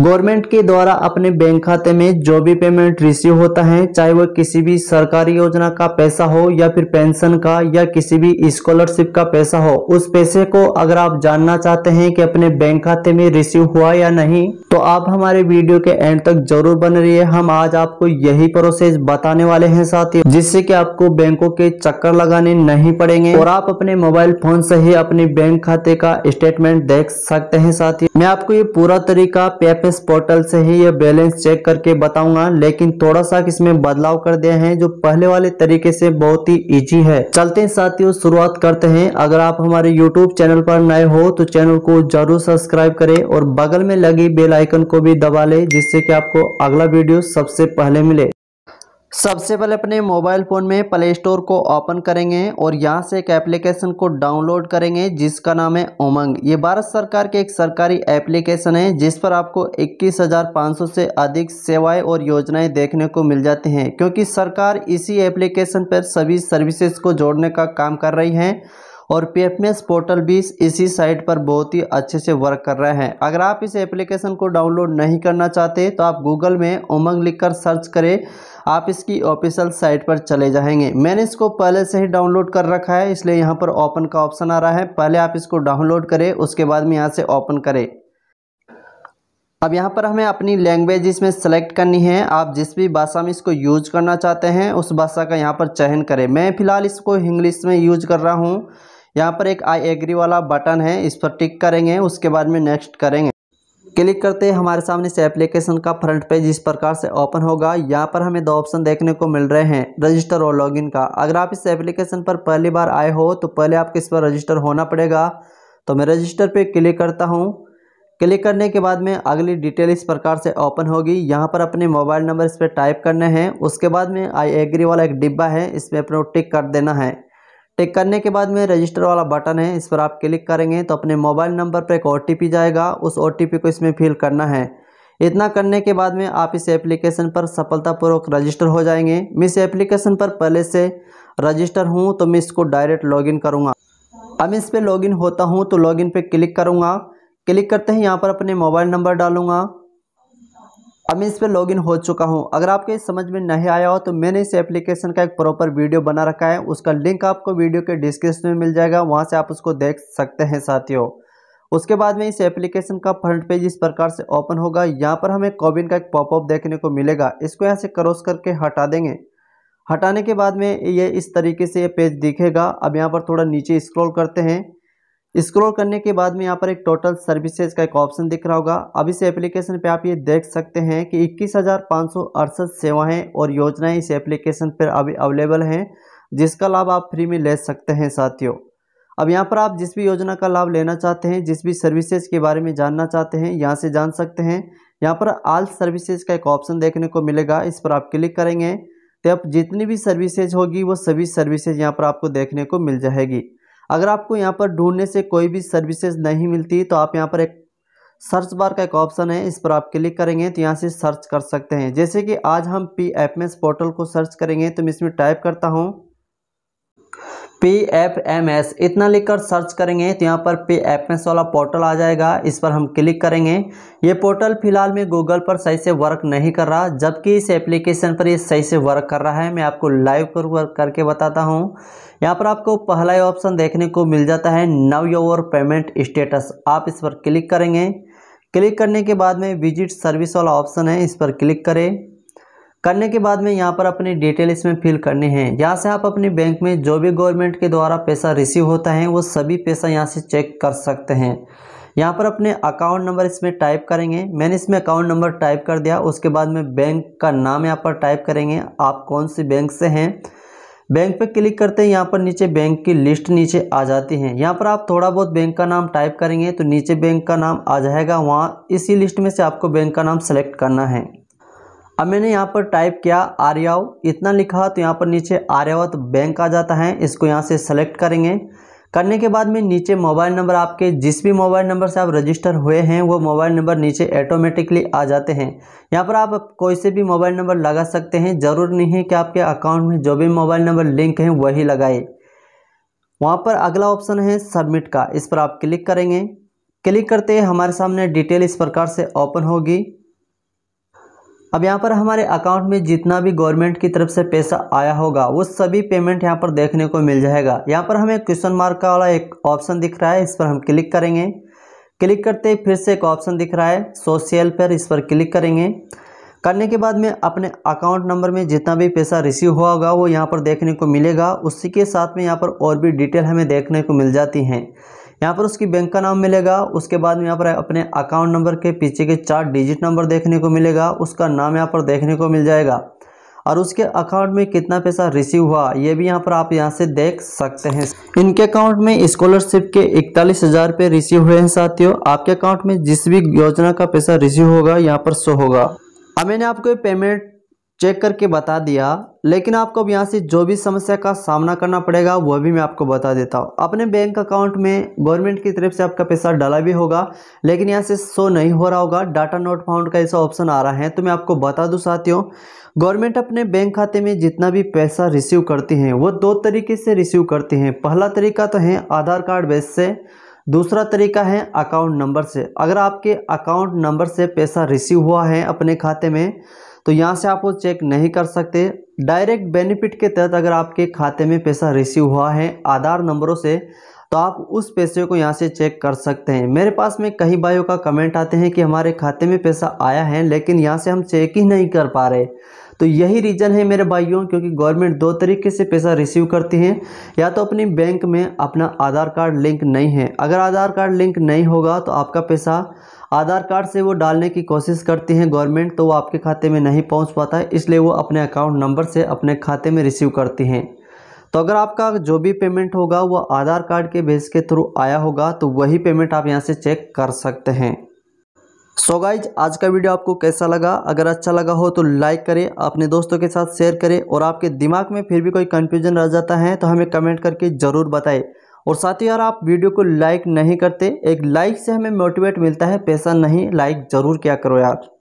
government के द्वारा अपने बैंक खाते में जो भी पेमेंट रिसीव होता है चाहे वह किसी भी सरकारी योजना का पैसा हो या फिर पेंशन का या किसी भी स्कॉलरशिप का पैसा हो उस पैसे को अगर आप जानना चाहते हैं कि अपने बैंक खाते में रिसीव हुआ या नहीं तो आप हमारे वीडियो के एंड तक जरूर बन रही है हम आज आपको यही प्रोसेस बताने वाले हैं साथ ही जिससे की आपको बैंकों के चक्कर लगाने नहीं पड़ेंगे और आप अपने मोबाइल फोन से ही अपने बैंक खाते का स्टेटमेंट देख सकते हैं साथ मैं आपको ये पूरा तरीका पेपर एफएस पोर्टल से ही ये बैलेंस चेक करके बताऊंगा लेकिन थोड़ा सा इसमें बदलाव कर दिया है जो पहले वाले तरीके से बहुत ही इजी है चलते हैं साथियों शुरुआत करते हैं अगर आप हमारे यूट्यूब चैनल पर नए हो तो चैनल को जरूर सब्सक्राइब करें और बगल में लगी बेल आइकन को भी दबा ले जिससे की आपको अगला वीडियो सबसे पहले मिले सबसे पहले अपने मोबाइल फ़ोन में प्ले स्टोर को ओपन करेंगे और यहाँ से एक एप्लीकेशन को डाउनलोड करेंगे जिसका नाम है उमंग ये भारत सरकार के एक सरकारी एप्लीकेशन है जिस पर आपको 21,500 से अधिक सेवाएं और योजनाएं देखने को मिल जाती हैं क्योंकि सरकार इसी एप्लीकेशन पर सभी सर्विसेज को जोड़ने का काम कर रही है और पी एफ एस पोर्टल भी इसी साइट पर बहुत ही अच्छे से वर्क कर रहे हैं अगर आप इस एप्लीकेशन को डाउनलोड नहीं करना चाहते तो आप गूगल में उमंग लिखकर सर्च करें आप इसकी ऑफिशियल साइट पर चले जाएंगे मैंने इसको पहले से ही डाउनलोड कर रखा है इसलिए यहाँ पर ओपन का ऑप्शन आ रहा है पहले आप इसको डाउनलोड करें उसके बाद में यहाँ से ओपन करें अब यहाँ पर हमें अपनी लैंग्वेज इसमें सेलेक्ट करनी है आप जिस भी भाषा में इसको यूज करना चाहते हैं उस भाषा का यहाँ पर चयन करें मैं फ़िलहाल इसको इंग्लिश में यूज कर रहा हूँ यहाँ पर एक आई एग्री वाला बटन है इस पर टिक करेंगे उसके बाद में नेक्स्ट करेंगे क्लिक करते हैं हमारे सामने इस एप्लीकेशन का फ्रंट पेज इस प्रकार से ओपन होगा यहाँ पर हमें दो ऑप्शन देखने को मिल रहे हैं रजिस्टर और लॉगिन का अगर आप इस एप्लीकेशन पर पहली बार आए हो तो पहले आपको इस पर रजिस्टर होना पड़ेगा तो मैं रजिस्टर पे क्लिक करता हूँ क्लिक करने के बाद में अगली डिटेल इस प्रकार से ओपन होगी यहाँ पर अपने मोबाइल नंबर इस पर टाइप करने हैं उसके बाद में आई एग्री वाला एक डिब्बा है इसमें अपने टिक कर देना है टिक करने के बाद में रजिस्टर वाला बटन है इस पर आप क्लिक करेंगे तो अपने मोबाइल नंबर पर एक ओ जाएगा उस ओ को इसमें फिल करना है इतना करने के बाद में आप इस एप्लीकेशन पर सफलतापूर्वक रजिस्टर हो जाएंगे मैं इस एप्लीकेशन पर पहले से रजिस्टर हूँ तो मैं इसको डायरेक्ट लॉगिन करूँगा अब इस पर लॉगिन होता हूँ तो लॉगिन पे क्लिक करूँगा क्लिक करते ही यहाँ पर अपने मोबाइल नंबर डालूँगा अब मैं इस पर लॉगिन हो चुका हूँ अगर आपके समझ में नहीं आया हो तो मैंने इस एप्लीकेशन का एक प्रॉपर वीडियो बना रखा है उसका लिंक आपको वीडियो के डिस्क्रिप्शन में मिल जाएगा वहाँ से आप उसको देख सकते हैं साथियों उसके बाद में इस एप्लीकेशन का फ्रंट पेज इस प्रकार से ओपन होगा यहाँ पर हमें कॉबिन का एक पॉपअप देखने को मिलेगा इसको यहाँ से क्रॉस करके हटा देंगे हटाने के बाद में ये इस तरीके से ये पेज दिखेगा अब यहाँ पर थोड़ा नीचे स्क्रॉल करते हैं स्क्रॉल करने के बाद में यहाँ पर एक टोटल सर्विसेज का एक ऑप्शन दिख रहा होगा अब इस एप्लीकेशन पे आप ये देख सकते हैं कि इक्कीस सेवाएं और योजनाएं इस एप्लीकेशन पर अभी अवेलेबल हैं जिसका लाभ आप फ्री में ले सकते हैं साथियों अब यहाँ पर आप जिस भी योजना का लाभ लेना चाहते हैं जिस भी सर्विसेज के बारे में जानना चाहते हैं यहाँ से जान सकते हैं यहाँ पर आल सर्विसेज का एक ऑप्शन देखने को मिलेगा इस पर आप क्लिक करेंगे तो अब जितनी भी सर्विसेज होगी वो सभी सर्विसेज यहाँ पर आपको देखने को मिल जाएगी अगर आपको यहाँ पर ढूंढने से कोई भी सर्विसेज नहीं मिलती तो आप यहाँ पर एक सर्च बार का एक ऑप्शन है इस पर आप क्लिक करेंगे तो यहाँ से सर्च कर सकते हैं जैसे कि आज हम पी एफ एस पोर्टल को सर्च करेंगे तो मैं इसमें टाइप करता हूँ पी एफ़ एम एस इतना लिखकर सर्च करेंगे तो यहाँ पर पी एफ एम एस वाला पोर्टल आ जाएगा इस पर हम क्लिक करेंगे ये पोर्टल फिलहाल में गूगल पर सही से वर्क नहीं कर रहा जबकि इस एप्लीकेशन पर ये सही से वर्क कर रहा है मैं आपको लाइव कर वर्क करके बताता हूँ यहाँ पर आपको पहला ही ऑप्शन देखने को मिल जाता है नव योर पेमेंट स्टेटस आप इस पर क्लिक करेंगे क्लिक करने के बाद में विजिट सर्विस वाला ऑप्शन है इस पर क्लिक करें करने के बाद में यहाँ पर अपने डिटेल इसमें फिल करने हैं यहाँ से आप अपने बैंक में जो भी गवर्नमेंट के द्वारा पैसा रिसीव होता है वो सभी पैसा यहाँ से चेक कर सकते हैं यहाँ पर अपने अकाउंट नंबर इसमें टाइप करेंगे मैंने इसमें अकाउंट नंबर टाइप कर दिया उसके बाद में बैंक का नाम यहाँ पर टाइप करेंगे आप कौन सी बैंक से हैं बैंक पर क्लिक करते हैं यहाँ पर नीचे बैंक की लिस्ट नीचे आ जाती है यहाँ पर आप थोड़ा बहुत बैंक का नाम टाइप करेंगे तो नीचे बैंक का नाम आ जाएगा वहाँ इसी लिस्ट में से आपको बैंक का नाम सेलेक्ट करना है अब मैंने यहाँ पर टाइप किया आर्याव इतना लिखा तो यहाँ पर नीचे आर्यावत बैंक आ जाता है इसको यहाँ से सेलेक्ट करेंगे करने के बाद में नीचे मोबाइल नंबर आपके जिस भी मोबाइल नंबर से आप रजिस्टर हुए हैं वो मोबाइल नंबर नीचे ऑटोमेटिकली आ जाते हैं यहाँ पर आप कोई से भी मोबाइल नंबर लगा सकते हैं ज़रूर नहीं है कि आपके अकाउंट में जो भी मोबाइल नंबर लिंक है वही लगाए वहाँ पर अगला ऑप्शन है सबमिट का इस पर आप क्लिक करेंगे क्लिक करते हमारे सामने डिटेल इस प्रकार से ओपन होगी अब यहाँ पर हमारे अकाउंट में जितना भी गवर्नमेंट की तरफ से पैसा आया होगा वो सभी पेमेंट यहाँ पर देखने को मिल जाएगा यहाँ पर हमें क्वेश्चन मार्क का वाला एक ऑप्शन दिख रहा है इस पर हम क्लिक करेंगे क्लिक करते ही फिर से एक ऑप्शन दिख रहा है सोशल पर इस पर क्लिक करेंगे करने के बाद में अपने अकाउंट नंबर में जितना भी पैसा रिसीव हुआ होगा वो यहाँ पर देखने को मिलेगा उसी के साथ में यहाँ पर और भी डिटेल हमें देखने को मिल जाती हैं यहाँ पर उसकी बैंक का नाम मिलेगा उसके बाद में यहाँ पर अपने अकाउंट नंबर के पीछे के चार डिजिट नंबर देखने को मिलेगा उसका नाम यहाँ पर देखने को मिल जाएगा और उसके अकाउंट में कितना पैसा रिसीव हुआ ये भी यहाँ पर आप यहाँ से देख सकते हैं इनके अकाउंट में स्कॉलरशिप के इकतालीस हज़ार रुपये रिसीव हुए हैं साथियों आपके अकाउंट में जिस भी योजना का पैसा रिसीव होगा यहाँ पर शो होगा अब मैंने आपको पेमेंट चेक करके बता दिया लेकिन आपको अब यहाँ से जो भी समस्या का सामना करना पड़ेगा वह भी मैं आपको बता देता हूँ अपने बैंक अकाउंट में गवर्नमेंट की तरफ से आपका पैसा डाला भी होगा लेकिन यहाँ से शो नहीं हो रहा होगा डाटा नोट फाउंड का ऐसा ऑप्शन आ रहा है तो मैं आपको बता दूँ साथियों गवर्नमेंट अपने बैंक खाते में जितना भी पैसा रिसीव करती हैं वो दो तरीके से रिसीव करती हैं पहला तरीका तो है आधार कार्ड बेस से दूसरा तरीका है अकाउंट नंबर से अगर आपके अकाउंट नंबर से पैसा रिसीव हुआ है अपने खाते में तो यहाँ से आप वो चेक नहीं कर सकते डायरेक्ट बेनिफिट के तहत अगर आपके खाते में पैसा रिसीव हुआ है आधार नंबरों से तो आप उस पैसे को यहाँ से चेक कर सकते हैं मेरे पास में कई भाइयों का कमेंट आते हैं कि हमारे खाते में पैसा आया है लेकिन यहाँ से हम चेक ही नहीं कर पा रहे तो यही रीज़न है मेरे भाइयों क्योंकि गवर्नमेंट दो तरीके से पैसा रिसीव करती है या तो अपनी बैंक में अपना आधार कार्ड लिंक नहीं है अगर आधार कार्ड लिंक नहीं होगा तो आपका पैसा आधार कार्ड से वो डालने की कोशिश करती हैं गवर्नमेंट तो वो आपके खाते में नहीं पहुंच पाता है इसलिए वो अपने अकाउंट नंबर से अपने खाते में रिसीव करती हैं तो अगर आपका जो भी पेमेंट होगा वो आधार कार्ड के बेस के थ्रू आया होगा तो वही पेमेंट आप यहाँ से चेक कर सकते हैं सो so गाइज आज का वीडियो आपको कैसा लगा अगर अच्छा लगा हो तो लाइक करें अपने दोस्तों के साथ शेयर करें और आपके दिमाग में फिर भी कोई कन्फ्यूजन रह जाता है तो हमें कमेंट करके ज़रूर बताएं और साथ ही यार आप वीडियो को लाइक नहीं करते एक लाइक से हमें मोटिवेट मिलता है पैसा नहीं लाइक ज़रूर क्या करो यार